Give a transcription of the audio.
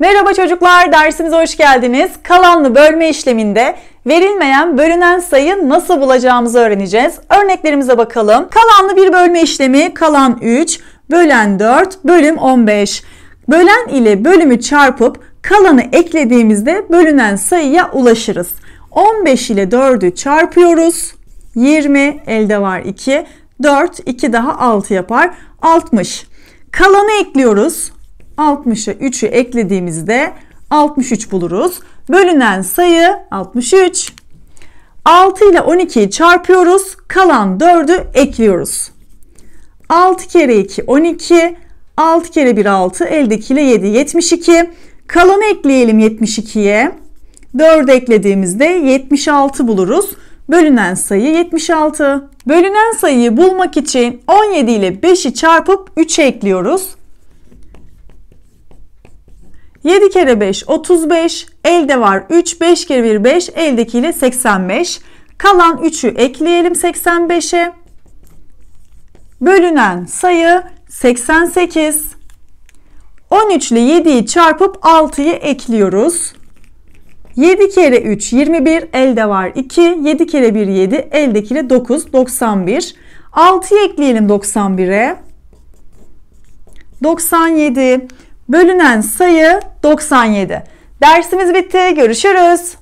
Merhaba çocuklar, dersimize hoş geldiniz. Kalanlı bölme işleminde verilmeyen bölünen sayı nasıl bulacağımızı öğreneceğiz. Örneklerimize bakalım. Kalanlı bir bölme işlemi kalan 3, bölen 4, bölüm 15. Bölen ile bölümü çarpıp kalanı eklediğimizde bölünen sayıya ulaşırız. 15 ile 4'ü çarpıyoruz. 20 elde var 2. 4, 2 daha 6 yapar. 60. Kalanı ekliyoruz. 60'a 3'ü eklediğimizde 63 buluruz. Bölünen sayı 63. 6 ile 12'yi çarpıyoruz. Kalan 4'ü ekliyoruz. 6 kere 2 12. 6 kere 1 6. Eldekiyle 7 72. Kalanı ekleyelim 72'ye. 4 eklediğimizde 76 buluruz. Bölünen sayı 76. Bölünen sayıyı bulmak için 17 ile 5'i çarpıp 3'e ekliyoruz. 7 kere 5 35. Elde var 3. 5 kere 1 5. Eldekiyle 85. Kalan 3'ü ekleyelim 85'e. Bölünen sayı 88. 13 ile 7'yi çarpıp 6'yı ekliyoruz. 7 kere 3 21 elde var 2 7 kere 1 7 eldekiyle 9 91 6'yı ekleyelim 91'e 97 Bölünen sayı 97. Dersimiz bitti. Görüşürüz.